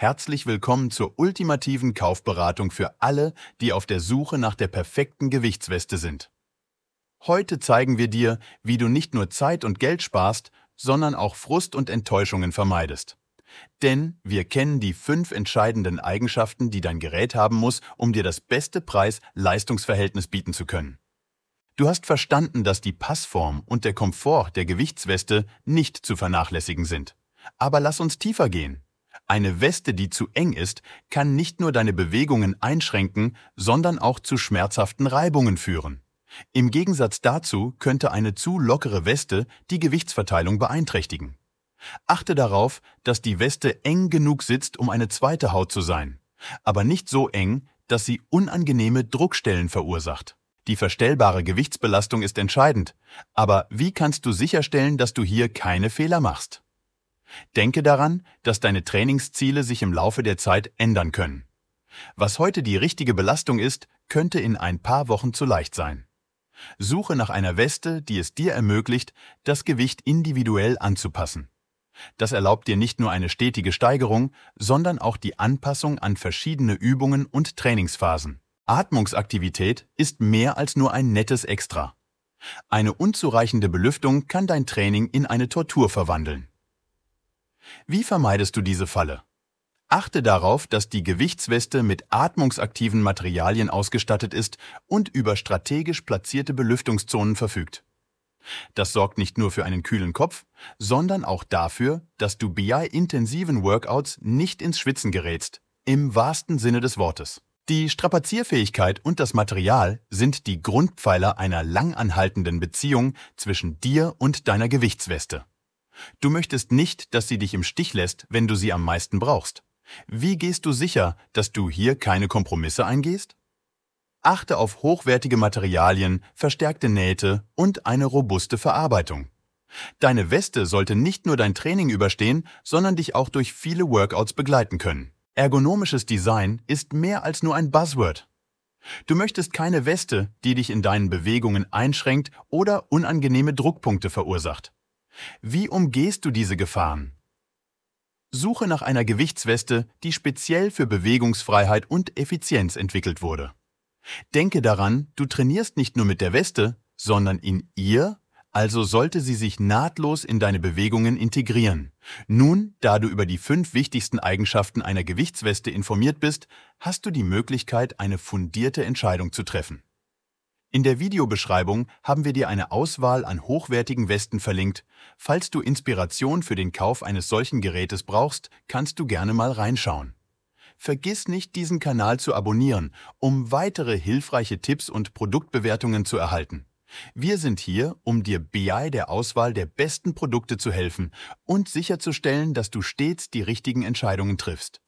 Herzlich willkommen zur ultimativen Kaufberatung für alle, die auf der Suche nach der perfekten Gewichtsweste sind. Heute zeigen wir dir, wie du nicht nur Zeit und Geld sparst, sondern auch Frust und Enttäuschungen vermeidest. Denn wir kennen die fünf entscheidenden Eigenschaften, die dein Gerät haben muss, um dir das beste Preis-Leistungsverhältnis bieten zu können. Du hast verstanden, dass die Passform und der Komfort der Gewichtsweste nicht zu vernachlässigen sind. Aber lass uns tiefer gehen. Eine Weste, die zu eng ist, kann nicht nur deine Bewegungen einschränken, sondern auch zu schmerzhaften Reibungen führen. Im Gegensatz dazu könnte eine zu lockere Weste die Gewichtsverteilung beeinträchtigen. Achte darauf, dass die Weste eng genug sitzt, um eine zweite Haut zu sein, aber nicht so eng, dass sie unangenehme Druckstellen verursacht. Die verstellbare Gewichtsbelastung ist entscheidend, aber wie kannst du sicherstellen, dass du hier keine Fehler machst? Denke daran, dass deine Trainingsziele sich im Laufe der Zeit ändern können. Was heute die richtige Belastung ist, könnte in ein paar Wochen zu leicht sein. Suche nach einer Weste, die es dir ermöglicht, das Gewicht individuell anzupassen. Das erlaubt dir nicht nur eine stetige Steigerung, sondern auch die Anpassung an verschiedene Übungen und Trainingsphasen. Atmungsaktivität ist mehr als nur ein nettes Extra. Eine unzureichende Belüftung kann dein Training in eine Tortur verwandeln. Wie vermeidest du diese Falle? Achte darauf, dass die Gewichtsweste mit atmungsaktiven Materialien ausgestattet ist und über strategisch platzierte Belüftungszonen verfügt. Das sorgt nicht nur für einen kühlen Kopf, sondern auch dafür, dass du bei intensiven Workouts nicht ins Schwitzen gerätst, im wahrsten Sinne des Wortes. Die Strapazierfähigkeit und das Material sind die Grundpfeiler einer langanhaltenden Beziehung zwischen dir und deiner Gewichtsweste. Du möchtest nicht, dass sie dich im Stich lässt, wenn du sie am meisten brauchst. Wie gehst du sicher, dass du hier keine Kompromisse eingehst? Achte auf hochwertige Materialien, verstärkte Nähte und eine robuste Verarbeitung. Deine Weste sollte nicht nur dein Training überstehen, sondern dich auch durch viele Workouts begleiten können. Ergonomisches Design ist mehr als nur ein Buzzword. Du möchtest keine Weste, die dich in deinen Bewegungen einschränkt oder unangenehme Druckpunkte verursacht. Wie umgehst du diese Gefahren? Suche nach einer Gewichtsweste, die speziell für Bewegungsfreiheit und Effizienz entwickelt wurde. Denke daran, du trainierst nicht nur mit der Weste, sondern in ihr, also sollte sie sich nahtlos in deine Bewegungen integrieren. Nun, da du über die fünf wichtigsten Eigenschaften einer Gewichtsweste informiert bist, hast du die Möglichkeit, eine fundierte Entscheidung zu treffen. In der Videobeschreibung haben wir dir eine Auswahl an hochwertigen Westen verlinkt. Falls du Inspiration für den Kauf eines solchen Gerätes brauchst, kannst du gerne mal reinschauen. Vergiss nicht, diesen Kanal zu abonnieren, um weitere hilfreiche Tipps und Produktbewertungen zu erhalten. Wir sind hier, um dir BI der Auswahl der besten Produkte zu helfen und sicherzustellen, dass du stets die richtigen Entscheidungen triffst.